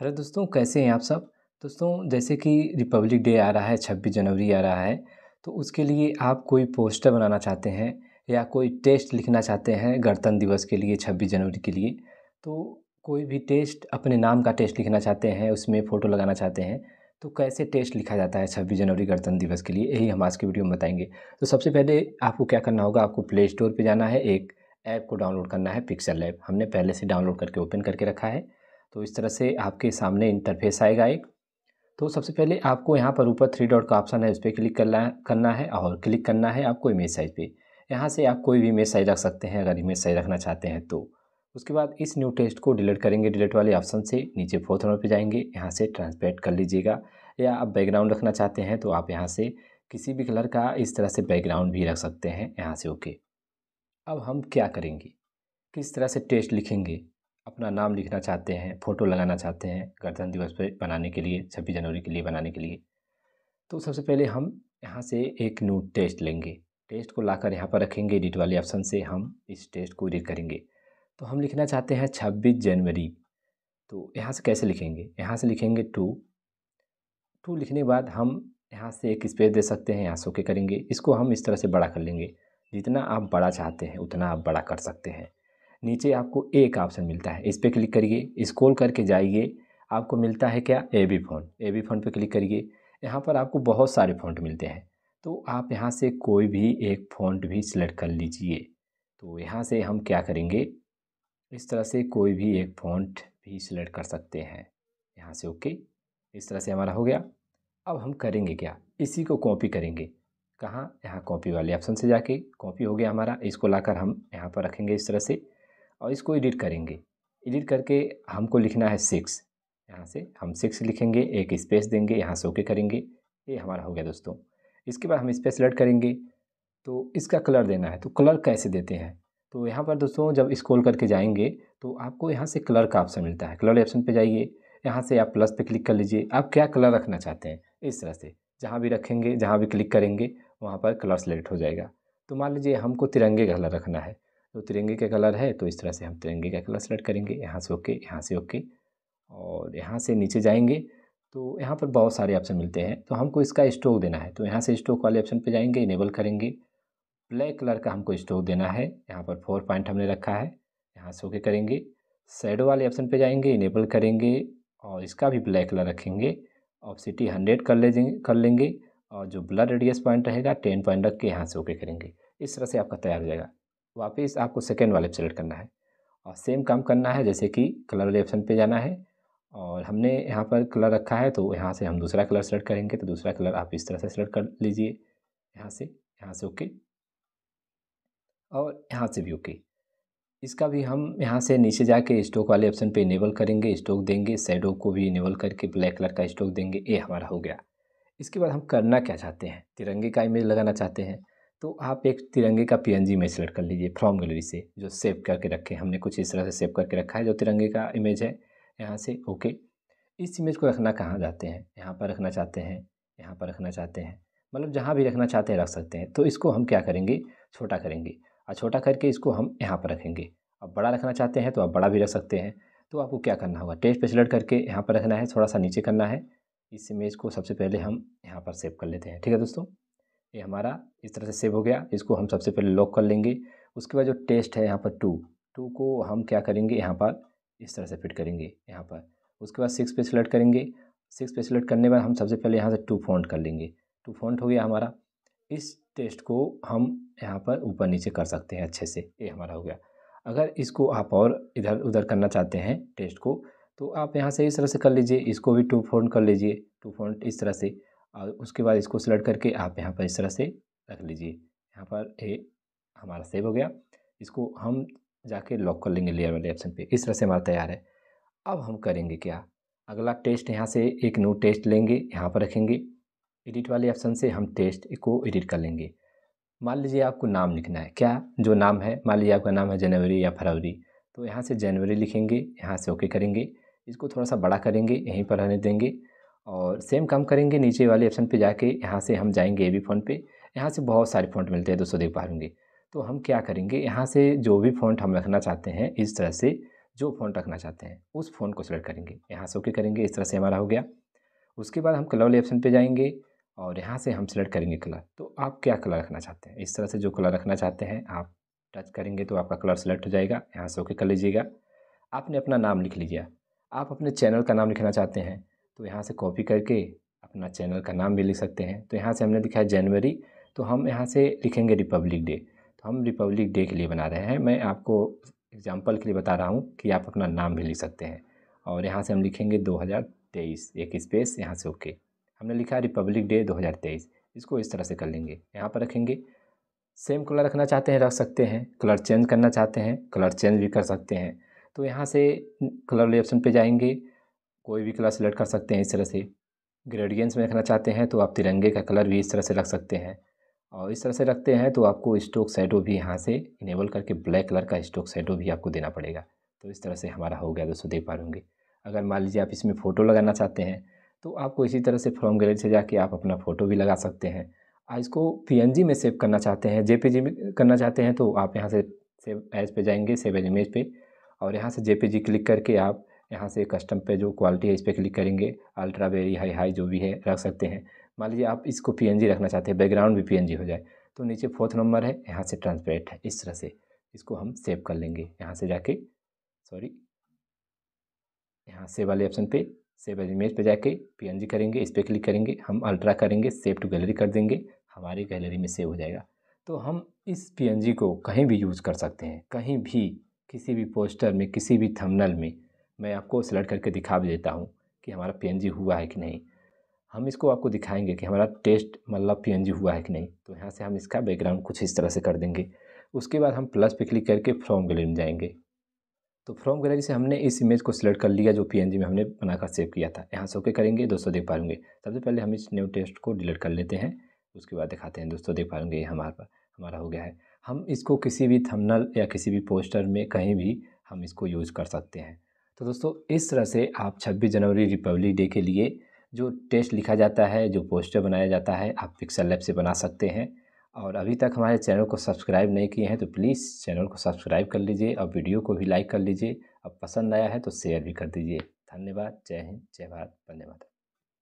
hello दोस्तों कैसे हैं आप सब दोस्तों जैसे कि रिपब्लिक डे आ रहा है छब्बीस जनवरी आ रहा है तो उसके लिए आप कोई पोस्टर बनाना चाहते हैं या कोई टेस्ट लिखना चाहते हैं गणतंत्र दिवस के लिए छब्बीस जनवरी के लिए तो कोई भी टेस्ट अपने नाम का टेस्ट लिखना चाहते हैं उसमें फ़ोटो लगाना चाहते हैं तो कैसे टेस्ट लिखा जाता है छब्बीस जनवरी गणतंत्र दिवस के लिए यही हम आज के वीडियो में बताएंगे तो सबसे पहले आपको क्या करना होगा आपको प्ले स्टोर पर जाना है एक ऐप को डाउनलोड करना है पिक्सल ऐप हमने पहले से डाउनलोड करके ओपन करके रखा है तो इस तरह से आपके सामने इंटरफेस आएगा एक तो सबसे पहले आपको यहाँ पर ऊपर थ्री डॉट का ऑप्शन है उस पर क्लिक करना करना है और क्लिक करना है आपको इमेज साइज पे यहाँ से आप कोई भी इमेज साइज रख सकते हैं अगर इमेज साइज रखना चाहते हैं तो उसके बाद इस न्यू टेस्ट को डिलीट करेंगे डिलीट वाले ऑप्शन से नीचे फोर्थ नंबर पे जाएंगे यहाँ से ट्रांसपेरेंट कर लीजिएगा या आप बैकग्राउंड रखना चाहते हैं तो आप यहाँ से किसी भी कलर का इस तरह से बैकग्राउंड भी रख सकते हैं यहाँ से ओके अब हम क्या करेंगे किस तरह से टेस्ट लिखेंगे अपना नाम लिखना चाहते हैं फ़ोटो लगाना चाहते हैं गणतंत्र दिवस पर बनाने के लिए छब्बीस जनवरी के लिए बनाने के लिए तो सबसे पहले हम यहाँ से एक न्यू टेस्ट लेंगे टेस्ट को लाकर यहाँ पर रखेंगे एडिट वाले ऑप्शन से हम इस टेस्ट को एडिट करेंगे तो हम लिखना चाहते हैं छब्बीस जनवरी तो यहाँ से कैसे लिखेंगे यहाँ से लिखेंगे टू टू लिखने के बाद हम यहाँ से एक स्पेस दे सकते हैं यहाँ सोके करेंगे इसको हम इस तरह से बड़ा कर लेंगे जितना आप बड़ा चाहते हैं उतना आप बड़ा कर सकते हैं नीचे आपको ए का ऑप्शन मिलता है इस पर क्लिक करिए स्क्रॉल करके जाइए आपको मिलता है क्या A B phone A B phone पर क्लिक करिए यहाँ पर आपको बहुत सारे फोन मिलते हैं तो आप यहाँ से कोई भी एक फोन भी सिलेक्ट कर लीजिए तो यहाँ से हम क्या करेंगे इस तरह से कोई भी एक फ़ॉन्ट भी सिलेक्ट कर सकते हैं यहाँ से ओके इस तरह से हमारा हो गया अब हम करेंगे क्या इसी को कॉपी करेंगे कहाँ यहाँ कॉपी वाले ऑप्शन से जाके कॉपी हो गया हमारा इसको लाकर हम यहाँ पर रखेंगे इस तरह से और इसको एडिट करेंगे एडिट करके हमको लिखना है सिक्स यहाँ से हम सिक्स लिखेंगे एक स्पेस देंगे यहाँ से ओके करेंगे ये हमारा हो गया दोस्तों इसके बाद हम स्पेस सेलेक्ट करेंगे तो इसका कलर देना है तो कलर कैसे देते हैं तो यहाँ पर दोस्तों जब स्क्रॉल करके जाएंगे तो आपको यहाँ से कलर का ऑप्शन मिलता है कलर ऑप्शन पे जाइए यहाँ से आप प्लस पे क्लिक कर लीजिए आप क्या कलर रखना चाहते हैं इस तरह से जहाँ भी रखेंगे जहाँ भी क्लिक करेंगे वहाँ पर कलर सेलेक्ट हो जाएगा तो मान लीजिए हमको तिरंगे का कलर रखना है तो तिरंगे का कलर है तो इस तरह से हम तिरंगे का कलर सेलेक्ट करेंगे यहाँ से ओके यहाँ से ओके और यहाँ से नीचे जाएंगे तो यहाँ पर बहुत सारे ऑप्शन मिलते हैं तो हमको इसका स्टोक देना है तो यहाँ से स्टोक वाले ऑप्शन पे जाएंगे इनेबल करेंगे ब्लैक कलर का हमको स्टोक देना है यहाँ पर फोर पॉइंट हमने रखा है यहाँ से ओके करेंगे शेडो वाले ऑप्शन पे जाएंगे इनेबल करेंगे और इसका भी ब्लैक कलर रखेंगे ऑप्सिटी हंड्रेड कर ले कर लेंगे और जो ब्लड रेडियस पॉइंट रहेगा टेन पॉइंट रख के यहाँ से ओके करेंगे इस तरह से आपका तैयार हो जाएगा वापस आपको सेकेंड वाले पर सेलेक्ट करना है और सेम काम करना है जैसे कि कलर वाले ऑप्शन पे जाना है और हमने यहाँ पर कलर रखा है तो यहाँ से हम दूसरा कलर सेलेक्ट करेंगे तो दूसरा कलर आप इस तरह से सेलेक्ट कर लीजिए यहाँ से यहाँ से ओके और यहाँ से भी ओके इसका भी हम यहाँ से नीचे जाके स्टोक वाले ऑप्शन पे इनेबल करेंगे स्टोक देंगे साइडो को भी इनेबल करके ब्लैक कलर का स्टोक देंगे ये हमारा हो गया इसके बाद हम करना क्या चाहते हैं तिरंगे का इमेज लगाना चाहते हैं तो आप एक तिरंगे का पीएनजी इमेज सेलेक्ट कर लीजिए फ्रॉम गैलरी से जो सेव करके रखे हमने कुछ इस तरह से सेव करके रखा है जो तिरंगे का इमेज है यहाँ से ओके इस इमेज को रखना कहाँ जाते हैं यहाँ पर रखना चाहते हैं यहाँ पर रखना चाहते हैं मतलब जहाँ भी रखना चाहते हैं रख सकते हैं तो इसको हम क्या करेंगे छोटा करेंगे और छोटा करके इसको हम यहाँ पर रखेंगे अब बड़ा रखना चाहते हैं तो आप बड़ा भी रख सकते हैं तो आपको क्या करना होगा टेस्ट पे सिलेक्ट करके यहाँ पर रखना है थोड़ा सा नीचे करना है इस इमेज को सबसे पहले हम यहाँ पर सेव कर लेते हैं ठीक है दोस्तों ये हमारा इस तरह से सेव हो गया इसको हम सबसे पहले लॉक कर लेंगे उसके बाद जो टेस्ट है यहाँ पर टू टू को हम क्या करेंगे यहाँ पर इस तरह से फिट करेंगे यहाँ पर उसके बाद सिक्स पे सिलेक्ट करेंगे सिक्स पे सिलेक्ट करने बाद हम सबसे पहले यहाँ से टू फॉन्ट कर लेंगे टू फॉन्ट हो गया हमारा इस टेस्ट को हम यहाँ पर ऊपर नीचे कर सकते हैं अच्छे से ये हमारा हो गया अगर इसको आप और इधर उधर करना चाहते हैं टेस्ट को तो आप यहाँ से इस तरह से कर लीजिए इसको भी टू फॉन्ट कर लीजिए टू फॉन्ट इस तरह से और उसके बाद इसको सेलेक्ट करके आप यहाँ पर इस तरह से रख लीजिए यहाँ पर ये हमारा सेव हो गया इसको हम जाके लॉक कर लेंगे लेयर वाले ऑप्शन पे इस तरह से हमारा तैयार है अब हम करेंगे क्या अगला टेस्ट यहाँ से एक न्यू टेस्ट लेंगे यहाँ पर रखेंगे एडिट वाले ऑप्शन से हम टेस्ट को एडिट कर लेंगे मान लीजिए आपको नाम लिखना है क्या जो नाम है मान लीजिए आपका नाम है जनवरी या फरवरी तो यहाँ से जनवरी लिखेंगे यहाँ से ओके करेंगे इसको थोड़ा सा बड़ा करेंगे यहीं पर रहने देंगे और सेम काम करेंगे नीचे वाले ऑप्शन पे जाके यहाँ से हम जाएंगे ए बी फॉन्ट पे यहाँ से बहुत सारे फॉन्ट मिलते हैं दोस्तों देख पा होंगे तो हम क्या करेंगे यहाँ से जो भी फॉन्ट हम रखना चाहते हैं इस तरह से जो फॉन्ट रखना चाहते हैं उस फॉन्ट को सिलेक्ट करेंगे यहाँ से ओके करेंगे इस तरह से हमारा हो गया उसके बाद हम कलर वाले ऑप्शन पर जाएंगे और यहाँ से हम सेलेक्ट करेंगे कलर तो आप क्या कलर रखना चाहते हैं इस तरह से जो कलर रखना चाहते हैं आप टच करेंगे तो आपका कलर सेलेक्ट हो जाएगा यहाँ से ओके कर लीजिएगा आपने अपना नाम लिख लीजिए आप अपने चैनल का नाम लिखना चाहते हैं तो यहाँ से कॉपी करके अपना चैनल का नाम भी लिख सकते हैं तो यहाँ से हमने लिखा है जनवरी तो हम यहाँ से लिखेंगे रिपब्लिक डे तो हम रिपब्लिक डे के लिए बना रहे हैं मैं आपको एग्जाम्पल के लिए बता रहा हूँ कि आप अपना नाम भी लिख सकते हैं और यहाँ से हम लिखेंगे 2023 एक स्पेस यहाँ से ओके हमने लिखा रिपब्लिक डे 2023 इसको इस तरह से कर लेंगे यहाँ पर रखेंगे सेम कलर रखना चाहते हैं रख सकते हैं कलर चेंज करना चाहते हैं कलर चेंज भी कर सकते हैं तो यहाँ से कलर ऑप्शन पे जाएंगे कोई भी कलर सेलेक्ट कर सकते हैं इस तरह से ग्रेडियंस में रखना चाहते हैं तो आप तिरंगे का कलर भी इस तरह से रख सकते हैं और इस तरह से रखते हैं तो आपको स्टोक सैडो भी यहाँ से इनेबल करके ब्लैक कलर का स्टोक सैडो भी आपको देना पड़ेगा तो इस तरह से हमारा हो गया दोस्तों देख पा रहे अगर मान लीजिए आप इसमें फ़ोटो लगाना चाहते हैं तो आपको इसी तरह से फ्रॉम गैलरी से जाके आप अपना फ़ोटो भी लगा सकते हैं और इसको पी में सेव करना चाहते हैं जे में करना चाहते हैं तो आप यहाँ से सेव एज पे जाएंगे सेव एज इमेज पे और यहाँ से जे क्लिक करके आप यहाँ से कस्टम पे जो क्वालिटी है इस पर क्लिक करेंगे अल्ट्रा वेरी हाई हाई जो भी है रख सकते हैं मान लीजिए आप इसको पी रखना चाहते हैं बैकग्राउंड भी पी हो जाए तो नीचे फोर्थ नंबर है यहाँ से ट्रांसपेरेंट है इस तरह से इसको हम सेव कर लेंगे यहाँ से जाके सॉरी यहाँ से वाले ऑप्शन पे सेव एज इमेज पे जाके पीएनजी करेंगे इस पर क्लिक करेंगे हम अल्ट्रा करेंगे सेव टू गैलरी कर देंगे हमारी गैलरी में सेव हो जाएगा तो हम इस पीएनजी को कहीं भी यूज़ कर सकते हैं कहीं भी किसी भी पोस्टर में किसी भी थंबनेल में मैं आपको सेलेक्ट करके दिखा भी देता हूँ कि हमारा पी हुआ है कि नहीं हम इसको आपको दिखाएंगे कि हमारा टेस्ट मतलब पी हुआ है कि नहीं तो यहाँ से हम इसका बैकग्राउंड कुछ इस तरह से कर देंगे उसके बाद हम प्लस पे क्लिक करके फ्रॉम गैलरी में जाएंगे तो फ्रॉम गैलरी से हमने इस इमेज को सिलेक्ट कर लिया जो पी में हमने बनाकर सेव किया था यहाँ से ओके करेंगे दोस्तों देख पाएंगे सबसे पहले हम इस न्यू टेस्ट को डिलीट कर लेते हैं उसके बाद दिखाते हैं दोस्तों देख पाएंगे हमारे पास हमारा हो गया है हम इसको किसी भी थमनल या किसी भी पोस्टर में कहीं भी हम इसको यूज़ कर सकते हैं तो दोस्तों इस तरह से आप 26 जनवरी रिपब्लिक डे के लिए जो टेस्ट लिखा जाता है जो पोस्टर बनाया जाता है आप पिक्सल लैब से बना सकते हैं और अभी तक हमारे चैनल को सब्सक्राइब नहीं किए हैं तो प्लीज़ चैनल को सब्सक्राइब कर लीजिए और वीडियो को भी लाइक कर लीजिए और पसंद आया है तो शेयर भी कर दीजिए धन्यवाद जय हिंद जय भारत वंदे माता